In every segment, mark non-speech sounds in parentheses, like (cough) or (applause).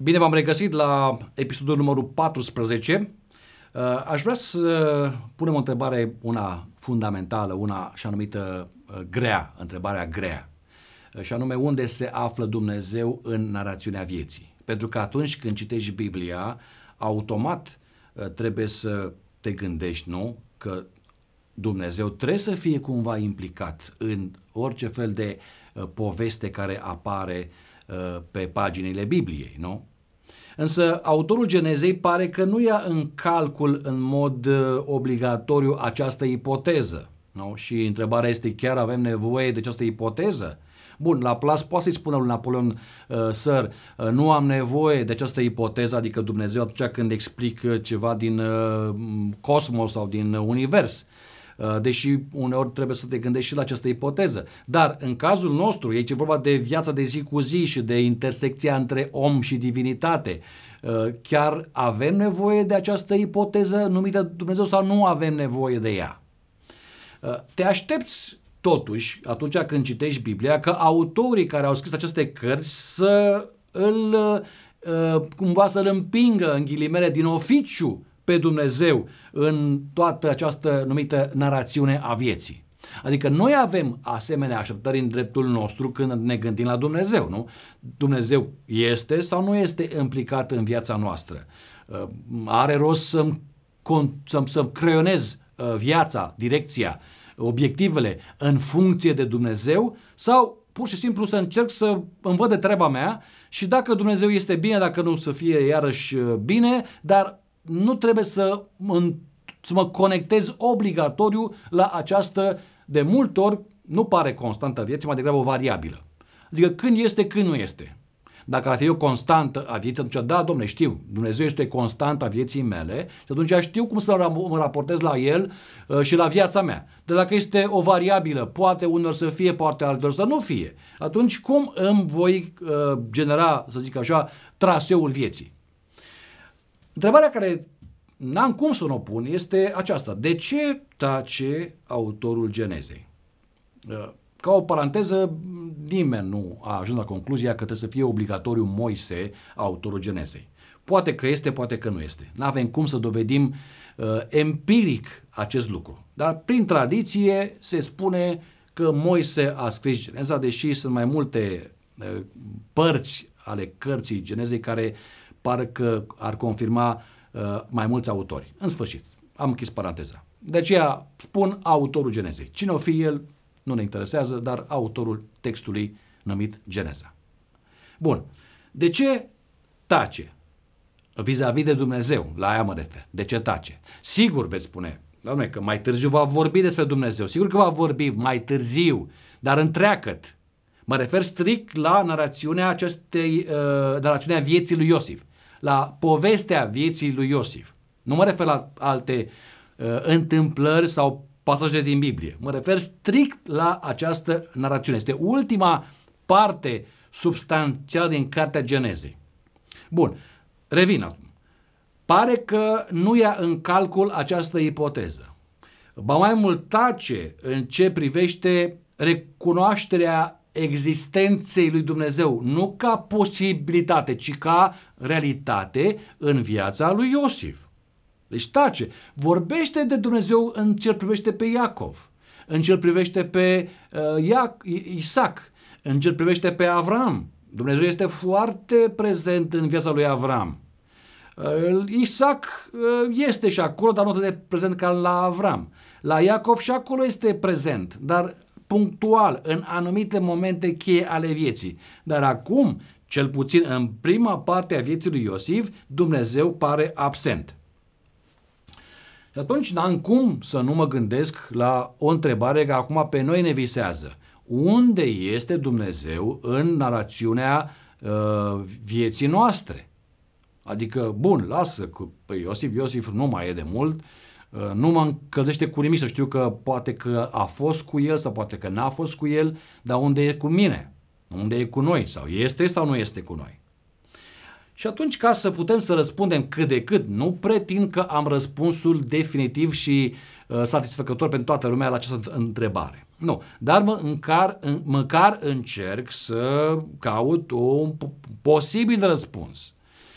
Bine v-am regăsit la episodul numărul 14. Uh, aș vrea să punem o întrebare, una fundamentală, una și anumită uh, grea, întrebarea grea. Uh, și anume, unde se află Dumnezeu în narațiunea vieții? Pentru că atunci când citești Biblia, automat trebuie să te gândești, nu? Că Dumnezeu trebuie să fie cumva implicat în orice fel de poveste care apare uh, Uh, pe paginile Bibliei, nu? Însă autorul Genezei pare că nu ia în calcul în mod uh, obligatoriu această ipoteză. Nu? Și întrebarea este chiar avem nevoie de această ipoteză? Bun, la plas poate să-i spună lui Napoleon, uh, săr, nu am nevoie de această ipoteză, adică Dumnezeu atunci când explic ceva din cosmos sau din univers. Uh, Uh, deși uneori trebuie să te gândești și la această ipoteză. Dar în cazul nostru, aici e vorba de viața de zi cu zi și de intersecția între om și divinitate. Uh, chiar avem nevoie de această ipoteză numită Dumnezeu sau nu avem nevoie de ea? Uh, te aștepți totuși, atunci când citești Biblia, că autorii care au scris aceste cărți să îl cumva să îl împingă în ghilimele din oficiu pe Dumnezeu în toată această numită narațiune a vieții. Adică noi avem asemenea așteptări în dreptul nostru când ne gândim la Dumnezeu, nu? Dumnezeu este sau nu este implicat în viața noastră? Uh, are rost să-mi, să să creionez uh, viața, direcția, obiectivele în funcție de Dumnezeu sau pur și simplu să încerc să îmi văd de treaba mea și dacă Dumnezeu este bine, dacă nu să fie iarăși uh, bine, dar nu trebuie să, în, să mă conectez obligatoriu la această, de multe ori, nu pare constantă a vieții, mai degrabă o variabilă. Adică când este, când nu este. Dacă ar fi o constantă a vieții, atunci da, domne, știu, Dumnezeu este constant a vieții mele și atunci știu cum să mă raportez la El uh, și la viața mea. Dar dacă este o variabilă, poate unor să fie, poate altor să nu fie, atunci cum îmi voi uh, genera, să zic așa, traseul vieții? Întrebarea care n-am cum să o pun este aceasta. De ce tace autorul genezei? Uh, ca o paranteză, nimeni nu a ajuns la concluzia că trebuie să fie obligatoriu Moise autorul genezei. Poate că este, poate că nu este. Nu avem cum să dovedim uh, empiric acest lucru. Dar prin tradiție se spune că Moise a scris geneza, deși sunt mai multe uh, părți ale cărții genezei care uh, pare că ar confirma uh, mai mulți autori. În sfârșit, am închis paranteza. De deci aceea spun autorul Genezei. Cine o fi el, nu ne interesează, dar autorul textului numit Geneza. Bun. De ce tace? Vis-a-vis de Dumnezeu, la aia mă refer. De ce tace? Sigur veți spune, doamne, că mai târziu va vorbi despre Dumnezeu. Sigur că va vorbi mai târziu, dar întreacăt. Mă refer strict la narațiunea acestei, uh, narațiunea vieții lui Iosif la povestea vieții lui Iosif. Nu mă refer la alte uh, întâmplări sau pasaje din Biblie. Mă refer strict la această narațiune. Este ultima parte substanțială din Cartea Genezei. Bun, revin acum. Pare că nu ia în calcul această ipoteză. Ba mai mult tace în ce privește recunoașterea existenței lui Dumnezeu, nu ca posibilitate, ci ca realitate în viața lui Iosif. Deci tace, vorbește de Dumnezeu în ce privește pe Iacov, în ce privește pe uh, Isaac, în ce privește pe Avram. Dumnezeu este foarte prezent în viața lui Avram. Uh, Isaac uh, este și acolo, dar nu atât de prezent ca la Avram. La Iacov și acolo este prezent, dar punctual în anumite momente cheie ale vieții. Dar acum, cel puțin în prima parte a vieții lui Iosif, Dumnezeu pare absent. Și atunci n-am cum să nu mă gândesc la o întrebare care acum pe noi ne visează. Unde este Dumnezeu în narațiunea uh, vieții noastre? Adică, bun, lasă cu pe Iosif, Iosif nu mai e de mult, uh, Uh, nu mă încălzește cu nimic, să știu că poate că a fost cu el sau poate că n-a fost cu el, dar unde e cu mine? Unde e cu noi? Sau este sau nu este cu noi? Și atunci, ca să putem să răspundem cât de cât, nu pretind că am răspunsul definitiv și uh, satisfăcător pentru toată lumea la această întrebare. Nu, dar mă încar, în, măcar încerc să caut un posibil răspuns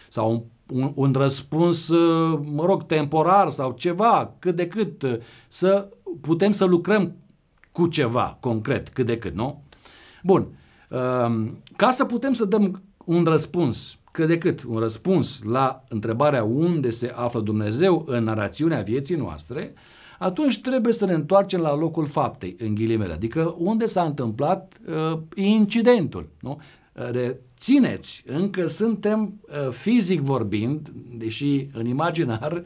sau un un, un răspuns, uh, mă rog, temporar sau ceva, cât de cât, uh, să putem să lucrăm cu ceva concret, cât de cât, nu? Bun. Um, ca să putem să dăm un răspuns, cât de cât, un răspuns la întrebarea unde se află Dumnezeu în narațiunea vieții noastre, atunci trebuie să ne întoarcem la locul faptei, în ghilimele, adică unde s-a întâmplat uh, incidentul. Nu? Țineți, încă suntem uh, fizic vorbind, deși în imaginar, (laughs)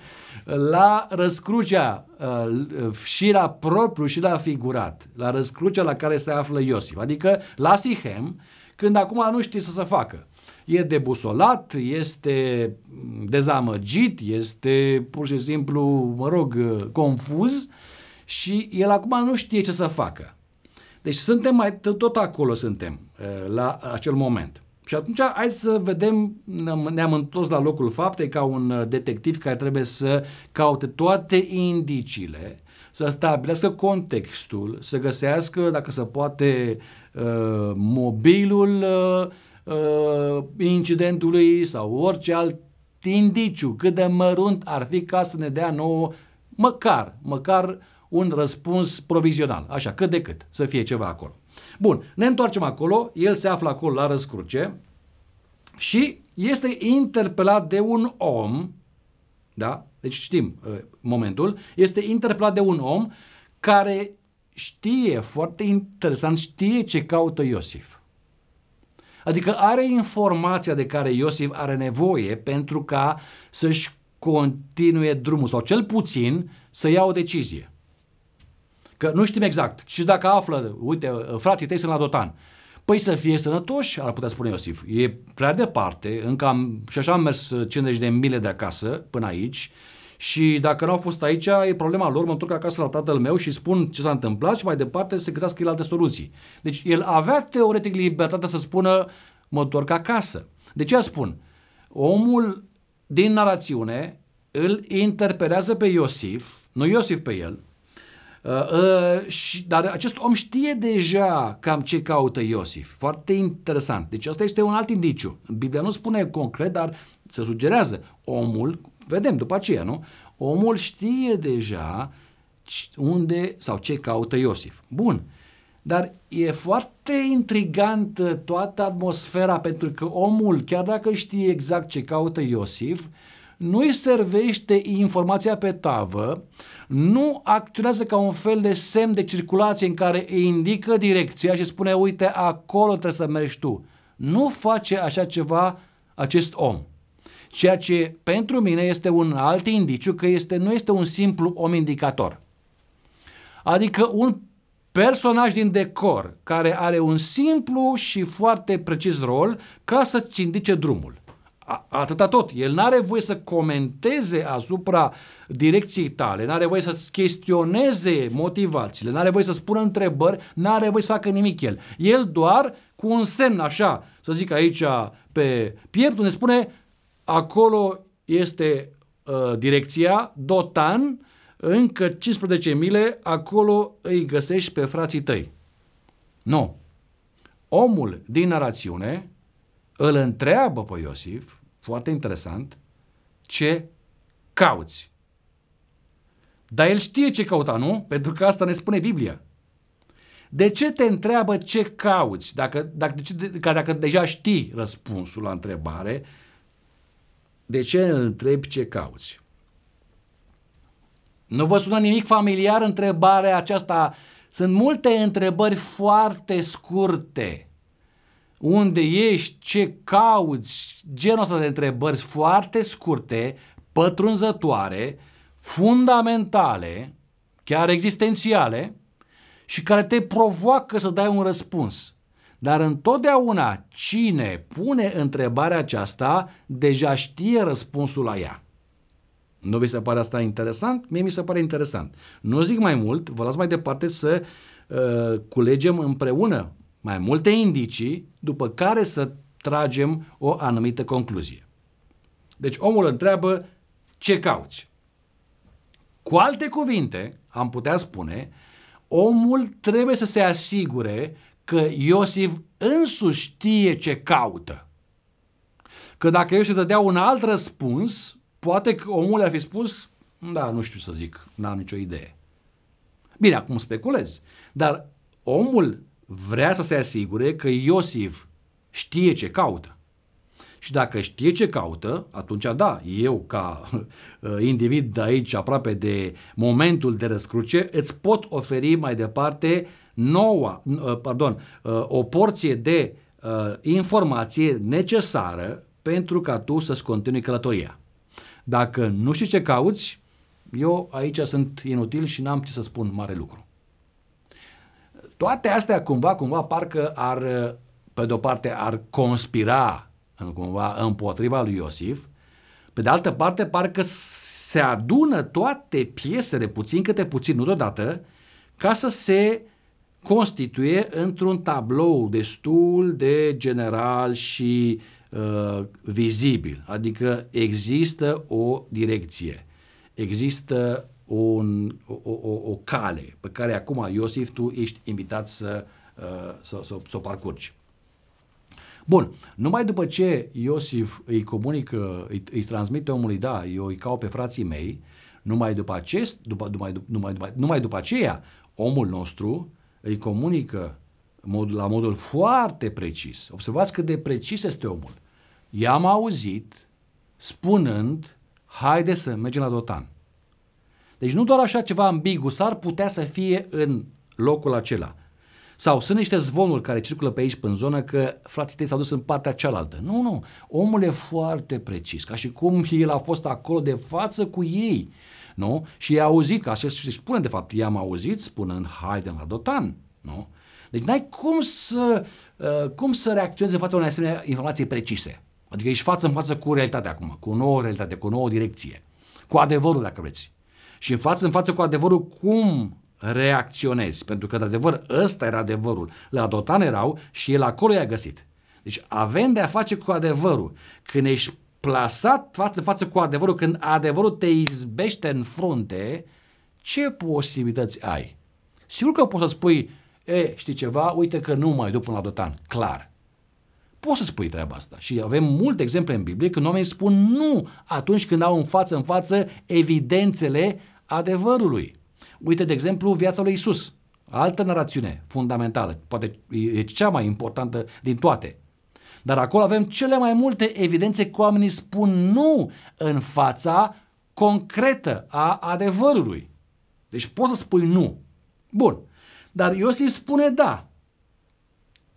la răscrucea uh, și la propriu și la figurat, la răscrucea la care se află Iosif, adică la Sihem, când acum nu știe să se facă. E debusolat, este dezamăgit, este pur și simplu, mă rog, uh, confuz și el acum nu știe ce să facă. Deci suntem mai, tot acolo suntem, la acel moment. Și atunci hai să vedem, ne-am întors la locul faptei ca un uh, detectiv care trebuie să caute toate indiciile, să stabilească contextul, să găsească, dacă se poate, uh, mobilul uh, incidentului sau orice alt indiciu, cât de mărunt ar fi ca să ne dea nouă măcar, măcar un răspuns provizional, așa, cât de cât, să fie ceva acolo. Bun, ne întoarcem acolo, el se află acolo la răscruce și este interpelat de un om, da? Deci știm uh, momentul, este interpelat de un om care știe, foarte interesant, știe ce caută Iosif. Adică are informația de care Iosif are nevoie pentru ca să-și continue drumul sau cel puțin să ia o decizie. Că nu știm exact. Și dacă află, uite, frații tăi sunt la Dotan. Păi să fie sănătoși, ar putea spune Iosif. E prea departe, încă am, și așa am mers 50 uh, de mile de acasă până aici și dacă nu au fost aici, e problema lor, mă întorc acasă la tatăl meu și spun ce s-a întâmplat și mai departe se găsească el alte soluții. Deci el avea teoretic libertatea să spună mă întorc acasă. De ce spun? Omul din narațiune îl interpelează pe Iosif, nu Iosif pe el, Uh, uh, și, dar acest om știe deja cam ce caută Iosif. Foarte interesant. Deci asta este un alt indiciu. Biblia nu spune concret, dar se sugerează. Omul, vedem după aceea, nu? Omul știe deja unde sau ce caută Iosif. Bun. Dar e foarte intrigantă uh, toată atmosfera pentru că omul, chiar dacă știe exact ce caută Iosif, uh, nu îi servește informația pe tavă, nu acționează ca un fel de semn de circulație în care îi indică direcția și spune, uite, acolo trebuie să mergi tu. Nu face așa ceva acest om. Ceea ce pentru mine este un alt indiciu că este, nu este un simplu om indicator. Adică un personaj din decor care are un simplu și foarte precis rol ca să-ți indice drumul atâta tot. El nu are voie să comenteze asupra direcției tale, nu are voie să-ți chestioneze motivațiile, nu are voie să spună întrebări, nu are voie să facă nimic el. El doar cu un semn așa, să zic aici pe piept, unde spune acolo este uh, direcția Dotan, încă 15 mile, acolo îi găsești pe frații tăi. Nu. Omul din narațiune îl întreabă pe Iosif, foarte interesant, ce cauți. Dar el știe ce căuta, nu? Pentru că asta ne spune Biblia. De ce te întreabă ce cauți? Dacă, dacă, de ce, de, ca dacă deja știi răspunsul la întrebare, de ce îl întrebi ce cauți? Nu vă sună nimic familiar întrebarea aceasta? Sunt multe întrebări foarte scurte unde ești, ce cauți, genul ăsta de întrebări foarte scurte, pătrunzătoare, fundamentale, chiar existențiale și care te provoacă să dai un răspuns. Dar întotdeauna cine pune întrebarea aceasta deja știe răspunsul la ea. Nu vi se pare asta interesant? Mie mi se pare interesant. Nu zic mai mult, vă las mai departe să uh, culegem împreună mai multe indicii după care să tragem o anumită concluzie. Deci omul întreabă ce cauți. Cu alte cuvinte, am putea spune, omul trebuie să se asigure că Iosif însuși știe ce caută. Că dacă Iosif dădea un alt răspuns, poate că omul ar fi spus, da, nu știu să zic, n-am nicio idee. Bine, acum speculez, dar omul vrea să se asigure că Iosif știe ce caută. Și dacă știe ce caută, atunci da, eu ca (laughs) uh, individ de aici, aproape de momentul de răscruce, îți pot oferi mai departe noua, uh, pardon, uh, o porție de informație necesară pentru ca tu să-ți continui călătoria. Dacă nu știi ce cauți, eu aici sunt inutil și n-am ce să spun mare lucru. Toate astea cumva, cumva parcă ar, uh, pe de-o parte, ar conspira cumva împotriva lui Iosif, pe de altă parte, parcă se adună toate piesele, puțin câte puțin, nu deodată, ca să se constituie într-un tablou destul de general și uh, vizibil. Adică există o direcție, există un, o, o, o cale pe care acum, Iosif, tu ești invitat să, uh, să, să, să o parcurgi. Bun, numai după ce Iosif îi comunică, îi, îi transmite omului, da, eu îi caut pe frații mei, numai după, acest, după, numai, numai, numai, numai după aceea omul nostru îi comunică mod, la modul foarte precis. Observați cât de precis este omul. I-am auzit spunând, haide să mergem la Dotan. Deci nu doar așa ceva ambigu, s-ar putea să fie în locul acela. Sau sunt niște zvonuri care circulă pe aici, pe în zonă, că frații tăi s-au dus în partea cealaltă. Nu, nu. Omul e foarte precis, ca și cum el a fost acolo de față cu ei. Nu? Și i-a auzit, ca să spune de fapt, i-am auzit spunând Haydn la Dotan. Nu? Deci n-ai cum să, uh, cum să reacționezi în fața unei asemenea informații precise. Adică ești față în față cu realitatea acum, cu o nouă realitate, cu o nouă direcție, cu adevărul, dacă vreți și față în față cu adevărul cum reacționezi, pentru că de adevăr ăsta era adevărul. La Dotan erau și el acolo i-a găsit. Deci avem de a face cu adevărul. Când ești plasat față în față cu adevărul, când adevărul te izbește în frunte, ce posibilități ai? Sigur că poți să spui, e, știi ceva, uite că nu mai duc până la Dotan, clar. Poți să spui treaba asta și avem multe exemple în Biblie când oamenii spun nu atunci când au în față în față evidențele adevărului. Uite, de exemplu, viața lui Isus. Altă narațiune fundamentală, poate e cea mai importantă din toate. Dar acolo avem cele mai multe evidențe că oamenii spun nu în fața concretă a adevărului. Deci poți să spui nu. Bun. Dar Iosif spune da.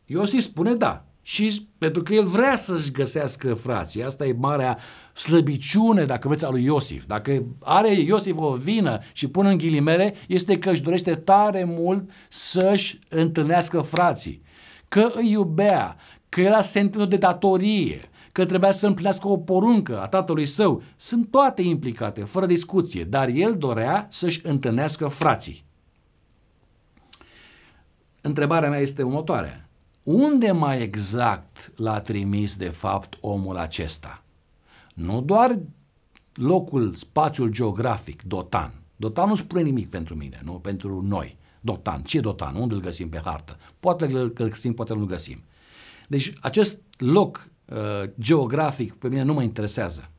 Iosif spune da. Și pentru că el vrea să-și găsească frații. Asta e marea slăbiciune, dacă vreți, a lui Iosif. Dacă are Iosif o vină și pun în ghilimele, este că își dorește tare mult să-și întâlnească frații. Că îi iubea, că era sentimentul de datorie, că trebuia să împlinească o poruncă a tatălui său. Sunt toate implicate, fără discuție, dar el dorea să-și întâlnească frații. Întrebarea mea este următoarea unde mai exact l-a trimis de fapt omul acesta. Nu doar locul, spațiul geografic, Dotan. Dotan nu spune nimic pentru mine, nu pentru noi. Dotan, ce Dotan? Unde îl găsim pe hartă? Poate îl găsim, poate nu găsim. Deci acest loc uh, geografic pe mine nu mă interesează.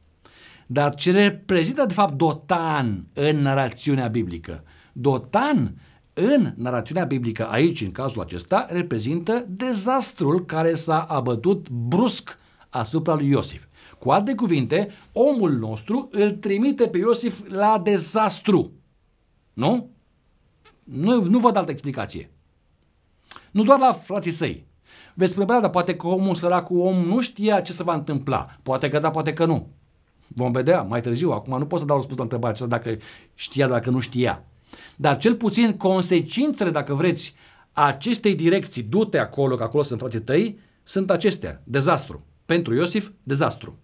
Dar ce reprezintă de fapt Dotan în narațiunea biblică? Dotan în narațiunea biblică aici, în cazul acesta, reprezintă dezastrul care s-a abătut brusc asupra lui Iosif. Cu alte cuvinte, omul nostru îl trimite pe Iosif la dezastru. Nu? Nu, nu văd altă explicație. Nu doar la frații săi. Veți spune, dar poate că omul sărac cu om nu știa ce se va întâmpla. Poate că da, poate că nu. Vom vedea mai târziu. Acum nu pot să dau răspuns la întrebarea aceasta dacă știa, dacă nu știa. Dar cel puțin consecințele, dacă vreți, acestei direcții, du-te acolo, că acolo sunt frații tăi, sunt acestea. Dezastru. Pentru Iosif, dezastru.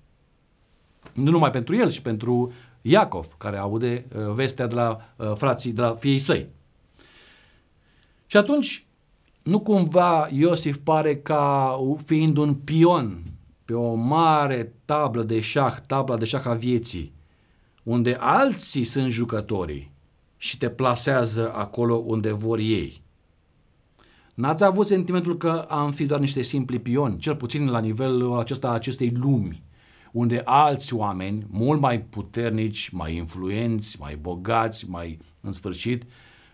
Nu numai pentru el, și pentru Iacov, care aude uh, vestea de la uh, frații, de la fiei săi. Și atunci, nu cumva Iosif pare ca fiind un pion pe o mare tablă de șah, tabla de șah a vieții, unde alții sunt jucătorii și te plasează acolo unde vor ei. N-ați avut sentimentul că am fi doar niște simpli pioni, cel puțin la nivelul acesta acestei lumi, unde alți oameni, mult mai puternici, mai influenți, mai bogați, mai în sfârșit,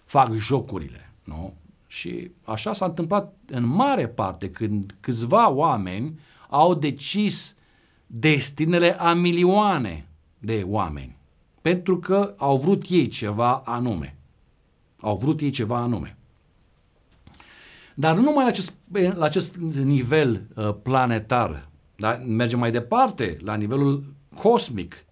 fac jocurile, nu? Și așa s-a întâmplat în mare parte când câțiva oameni au decis destinele a milioane de oameni pentru că au vrut ei ceva anume. Au vrut ei ceva anume. Dar nu numai la acest, la acest nivel uh, planetar, dar mergem mai departe, la nivelul cosmic.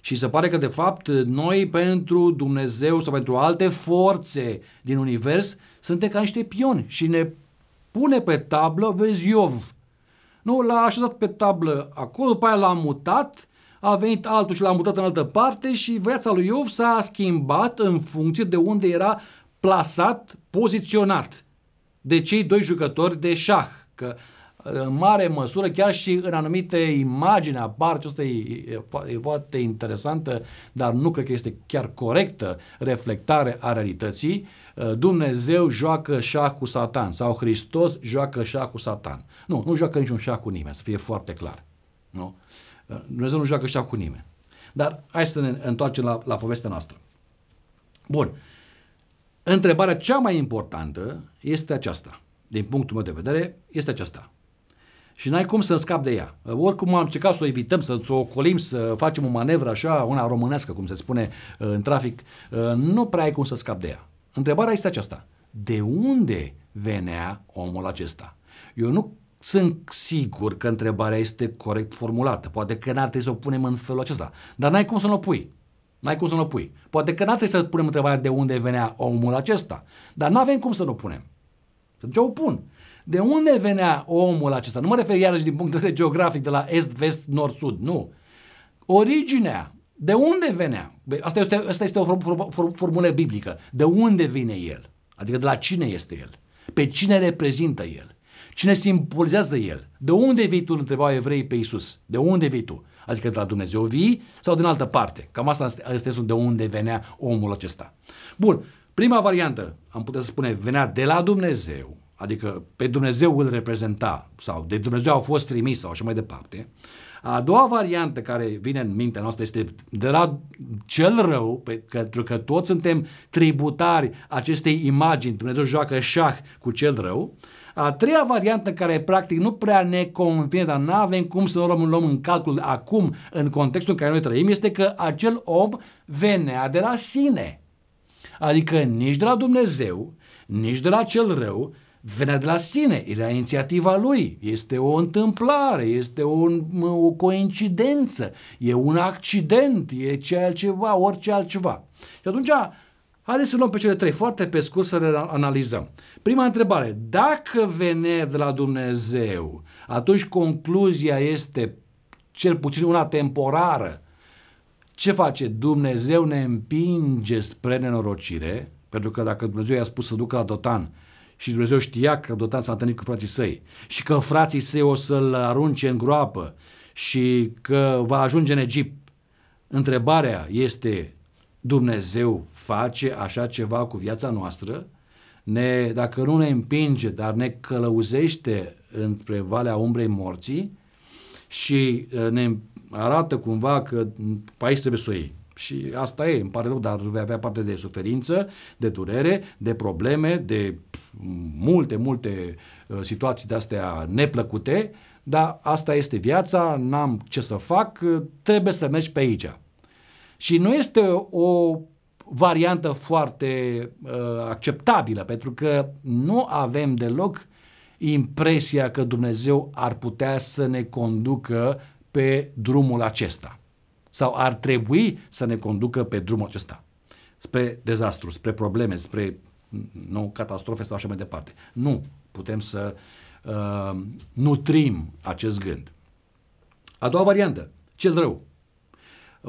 Și se pare că, de fapt, noi pentru Dumnezeu sau pentru alte forțe din univers suntem ca niște pioni și ne pune pe tablă, vezi Iov. Nu, l-a așezat pe tablă acolo, după aia l-a mutat a venit altul și l-a mutat în altă parte și viața lui Iov s-a schimbat în funcție de unde era plasat, poziționat de cei doi jucători de șah. Că în mare măsură, chiar și în anumite imagini apar, aceasta e, e foarte interesantă, dar nu cred că este chiar corectă reflectare a realității, Dumnezeu joacă șah cu satan sau Hristos joacă șah cu satan. Nu, nu joacă niciun șah cu nimeni, să fie foarte clar. Nu? Dumnezeu nu joacă așa cu nimeni. Dar hai să ne întoarcem la, la povestea noastră. Bun. Întrebarea cea mai importantă este aceasta. Din punctul meu de vedere, este aceasta. Și n-ai cum să scap de ea. Oricum am încercat să o evităm, să, o colim, să facem o manevră așa, una românească, cum se spune uh, în trafic, uh, nu prea ai cum să scap de ea. Întrebarea este aceasta. De unde venea omul acesta? Eu nu sunt sigur că întrebarea este corect formulată. Poate că n-ar trebui să o punem în felul acesta. Dar n-ai cum să nu o pui. N-ai cum să nu o pui. Poate că n-ar trebui să punem întrebarea de unde venea omul acesta. Dar nu avem cum să nu o punem. Deci o pun. De unde venea omul acesta? Nu mă refer iarăși din punct de vedere geografic, de la est, vest, nord, sud. Nu. Originea. De unde venea? Asta este, asta este o formulă biblică. De unde vine el? Adică de la cine este el? Pe cine reprezintă el? Cine simbolizează el? De unde vii tu, întrebau evreii pe Isus? De unde vii tu? Adică de la Dumnezeu vii sau din altă parte? Cam asta este de unde venea omul acesta. Bun, prima variantă, am putea să spune, venea de la Dumnezeu, adică pe Dumnezeu îl reprezenta sau de Dumnezeu a fost trimis sau așa mai departe. A doua variantă care vine în mintea noastră este de la cel rău, pentru că toți suntem tributari acestei imagini, Dumnezeu joacă șah cu cel rău, a treia variantă care practic nu prea ne convine, dar nu avem cum să nu luăm, luăm în calcul acum, în contextul în care noi trăim, este că acel om venea de la sine. Adică nici de la Dumnezeu, nici de la cel rău, venea de la sine, era inițiativa lui, este o întâmplare, este un, o coincidență, e un accident, e ceea ceva, orice altceva. Și atunci Haideți să luăm pe cele trei foarte pe scurt să le analizăm. Prima întrebare. Dacă vene de la Dumnezeu, atunci concluzia este cel puțin una temporară. Ce face? Dumnezeu ne împinge spre nenorocire, pentru că dacă Dumnezeu i-a spus să ducă la Dotan și Dumnezeu știa că Dotan s-a întâlnit cu frații săi și că frații săi o să-l arunce în groapă și că va ajunge în Egipt, întrebarea este Dumnezeu face așa ceva cu viața noastră, ne, dacă nu ne împinge, dar ne călăuzește între valea umbrei morții și ne arată cumva că pe aici trebuie să o iei. Și asta e, îmi pare rău, dar vei avea parte de suferință, de durere, de probleme, de multe, multe situații de astea neplăcute, dar asta este viața, n-am ce să fac, trebuie să mergi pe aici. Și nu este o variantă foarte uh, acceptabilă, pentru că nu avem deloc impresia că Dumnezeu ar putea să ne conducă pe drumul acesta sau ar trebui să ne conducă pe drumul acesta spre dezastru, spre probleme, spre nu, catastrofe sau așa mai departe. Nu putem să uh, nutrim acest gând. A doua variantă, cel rău.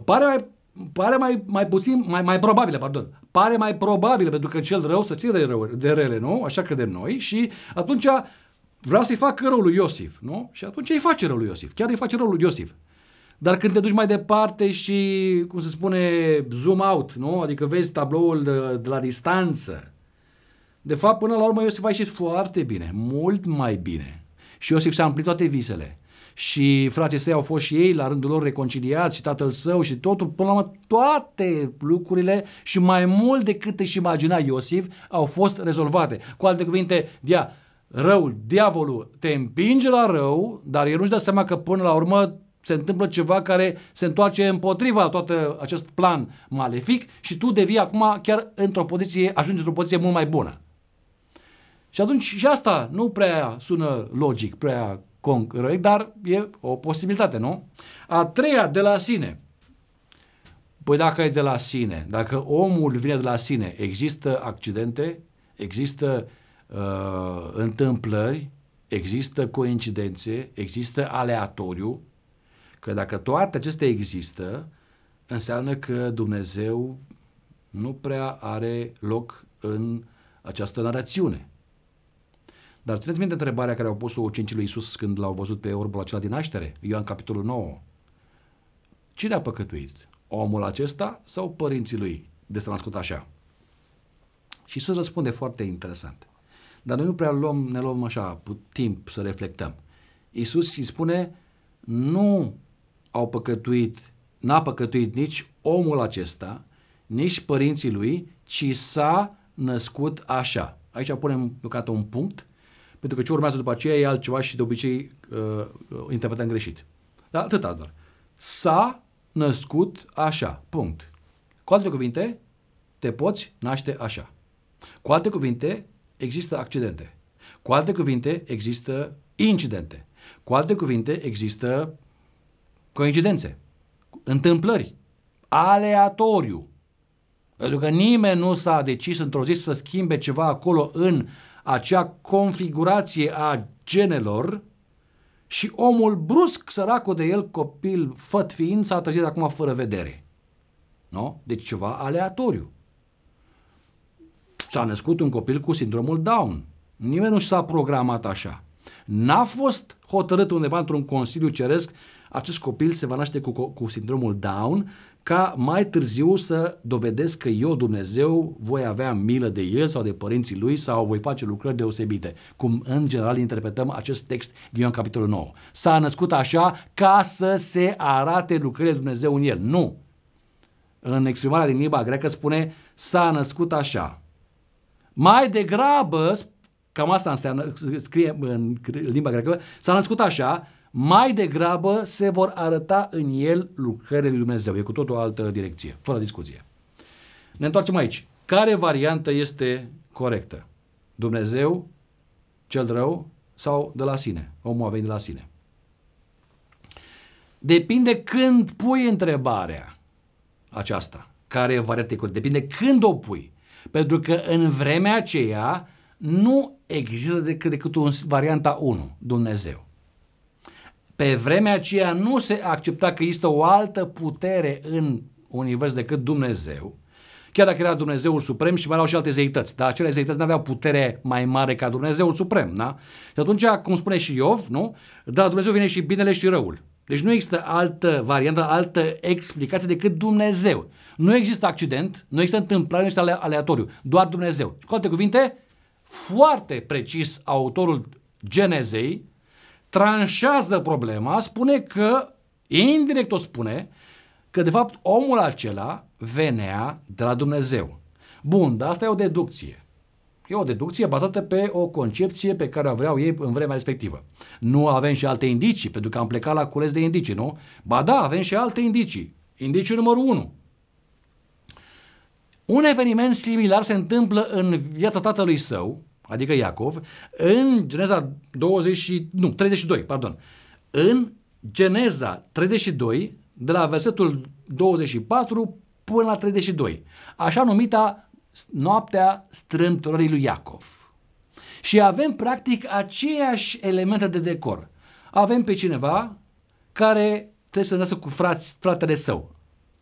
Pare mai pare mai, mai puțin, mai, mai probabilă, pardon, pare mai probabilă, pentru că cel rău să ține de, rău, de rele, nu? Așa credem noi și atunci vreau să-i fac răul lui Iosif, nu? Și atunci îi face răul lui Iosif, chiar îi face răul lui Iosif. Dar când te duci mai departe și, cum se spune, zoom out, nu? Adică vezi tabloul de, de la distanță. De fapt, până la urmă, Iosif a ieșit foarte bine, mult mai bine. Și Iosif s a împlinit toate visele și frații săi au fost și ei la rândul lor reconciliați și tatăl său și totul, până la urmă toate lucrurile și mai mult decât își imagina Iosif au fost rezolvate. Cu alte cuvinte, dia, răul, diavolul te împinge la rău, dar el nu-și dă seama că până la urmă se întâmplă ceva care se întoarce împotriva tot acest plan malefic și tu devii acum chiar într-o poziție, ajungi într-o poziție mult mai bună. Și atunci și asta nu prea sună logic, prea concret dar e o posibilitate, nu? A treia, de la sine. Păi dacă e de la sine, dacă omul vine de la sine, există accidente, există uh, întâmplări, există coincidențe, există aleatoriu, că dacă toate acestea există, înseamnă că Dumnezeu nu prea are loc în această narațiune. Dar țineți minte întrebarea care au pus-o ucenicii lui Isus când l-au văzut pe orbul acela din naștere, Ioan capitolul 9. Cine a păcătuit? Omul acesta sau părinții lui de s-a născut așa? Și Isus răspunde foarte interesant. Dar noi nu prea luăm, ne luăm așa timp să reflectăm. Isus îi spune, nu au păcătuit, n-a păcătuit nici omul acesta, nici părinții lui, ci s-a născut așa. Aici punem deocamdată un punct pentru că ce urmează după aceea e altceva și de obicei uh, uh interpretăm greșit. Da? Atâta doar. S-a născut așa. Punct. Cu alte cuvinte, te poți naște așa. Cu alte cuvinte, există accidente. Cu alte cuvinte, există incidente. Cu alte cuvinte, există coincidențe, întâmplări, aleatoriu. Pentru că nimeni nu s-a decis într-o zi să schimbe ceva acolo în acea configurație a genelor și omul brusc, săracul de el, copil, făt fiind, s-a trezit acum fără vedere. Nu? Deci ceva aleatoriu. S-a născut un copil cu sindromul Down. Nimeni nu s-a programat așa. N-a fost hotărât undeva într-un consiliu ceresc acest copil se va naște cu, cu sindromul Down ca mai târziu să dovedesc că eu, Dumnezeu, voi avea milă de el sau de părinții lui sau voi face lucrări deosebite, cum în general interpretăm acest text din Ioan capitolul 9. S-a născut așa ca să se arate lucrările Dumnezeu în el. Nu! În exprimarea din limba greacă spune s-a născut așa. Mai degrabă, cam asta înseamnă, scrie în limba greacă, s-a născut așa, mai degrabă se vor arăta în el lucrările lui Dumnezeu. E cu tot o altă direcție, fără discuție. Ne întoarcem aici. Care variantă este corectă? Dumnezeu, cel rău sau de la sine? Omul a venit de la sine. Depinde când pui întrebarea aceasta, care variantă e corectă. Depinde când o pui. Pentru că în vremea aceea nu există decât, decât un, varianta 1, Dumnezeu. Pe vremea aceea nu se accepta că există o altă putere în univers decât Dumnezeu, chiar dacă era Dumnezeul Suprem și mai erau și alte zeități, dar acele zeități nu aveau putere mai mare ca Dumnezeul Suprem, da? Și atunci, cum spune și Iov, nu? Dar Dumnezeu vine și binele și răul. Deci nu există altă variantă, altă explicație decât Dumnezeu. Nu există accident, nu există întâmplare, nu există aleatoriu, doar Dumnezeu. Și cu alte cuvinte, foarte precis autorul Genezei tranșează problema, spune că, indirect o spune, că de fapt omul acela venea de la Dumnezeu. Bun, dar asta e o deducție. E o deducție bazată pe o concepție pe care o vreau ei în vremea respectivă. Nu avem și alte indicii, pentru că am plecat la cules de indicii, nu? Ba da, avem și alte indicii. Indiciul numărul 1. Un eveniment similar se întâmplă în viața tatălui său, adică Iacov, în Geneza 20, nu, 32, pardon, în Geneza 32, de la versetul 24 până la 32, așa numita noaptea strâmtorării lui Iacov. Și avem practic aceeași elemente de decor. Avem pe cineva care trebuie să nască cu frați, fratele său,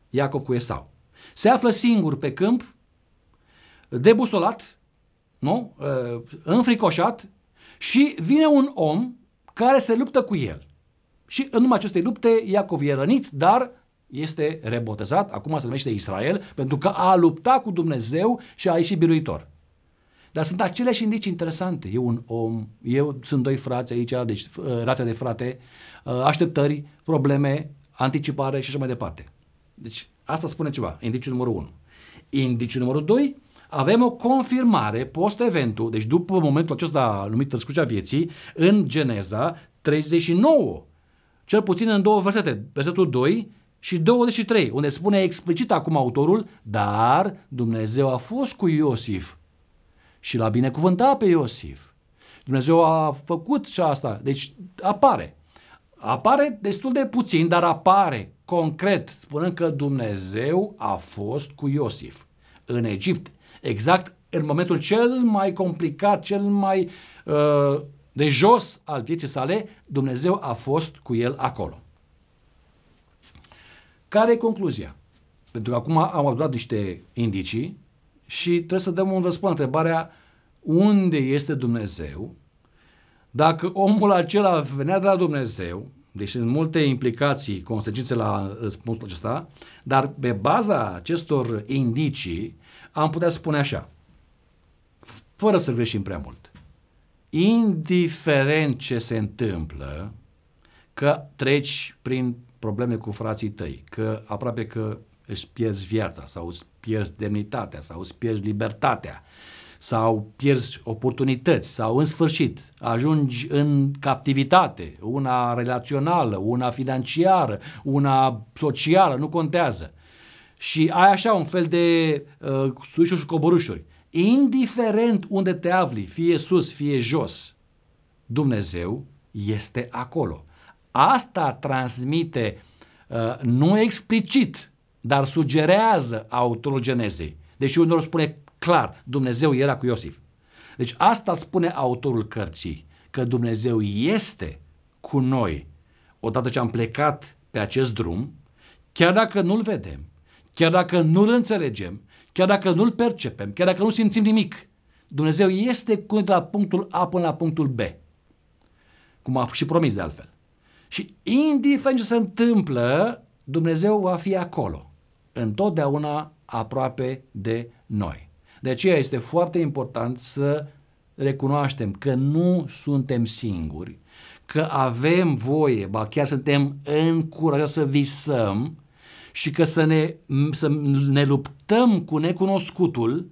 Iacov cu Esau. Se află singur pe câmp, debusolat, nu? Uh, înfricoșat și vine un om care se luptă cu el. Și în urma acestei lupte Iacov e rănit, dar este rebotezat, acum se numește Israel, pentru că a luptat cu Dumnezeu și a ieșit biruitor. Dar sunt aceleași indicii interesante. E un om, eu sunt doi frați aici, deci uh, rația de frate, uh, așteptări, probleme, anticipare și așa mai departe. Deci asta spune ceva, indiciul numărul 1. Indiciul numărul 2 avem o confirmare post-eventul, deci după momentul acesta numit tăscucea vieții, în Geneza 39, cel puțin în două versete, versetul 2 și 23, unde spune explicit acum autorul, dar Dumnezeu a fost cu Iosif și l-a binecuvântat pe Iosif. Dumnezeu a făcut și asta. Deci apare. Apare destul de puțin, dar apare concret, spunând că Dumnezeu a fost cu Iosif în Egipt exact în momentul cel mai complicat, cel mai uh, de jos al vieții sale, Dumnezeu a fost cu el acolo. Care e concluzia? Pentru că acum am adunat niște indicii și trebuie să dăm un răspuns la întrebarea unde este Dumnezeu, dacă omul acela venea de la Dumnezeu, deci sunt multe implicații, consecințe la răspunsul acesta, dar pe baza acestor indicii, am putea spune așa, fără să greșim prea mult, indiferent ce se întâmplă, că treci prin probleme cu frații tăi, că aproape că își pierzi viața sau îți pierzi demnitatea sau îți pierzi libertatea sau pierzi oportunități sau în sfârșit ajungi în captivitate, una relațională, una financiară, una socială, nu contează și ai așa un fel de uh, suișuri și coborușuri. Indiferent unde te afli, fie sus, fie jos, Dumnezeu este acolo. Asta transmite, uh, nu explicit, dar sugerează autorul Genezei. Deci unor spune clar, Dumnezeu era cu Iosif. Deci asta spune autorul cărții, că Dumnezeu este cu noi. Odată ce am plecat pe acest drum, chiar dacă nu-l vedem, Chiar dacă nu-l înțelegem, chiar dacă nu-l percepem, chiar dacă nu simțim nimic, Dumnezeu este cu noi de la punctul A până la punctul B. Cum a și promis de altfel. Și indiferent ce se întâmplă, Dumnezeu va fi acolo. Întotdeauna aproape de noi. De aceea este foarte important să recunoaștem că nu suntem singuri, că avem voie, ba chiar suntem încurajați să visăm și că să ne, să ne luptăm cu necunoscutul,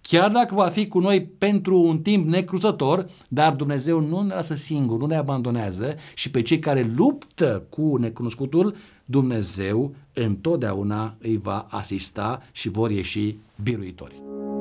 chiar dacă va fi cu noi pentru un timp necruzător, dar Dumnezeu nu ne lasă singur, nu ne abandonează și pe cei care luptă cu necunoscutul, Dumnezeu întotdeauna îi va asista și vor ieși biruitori.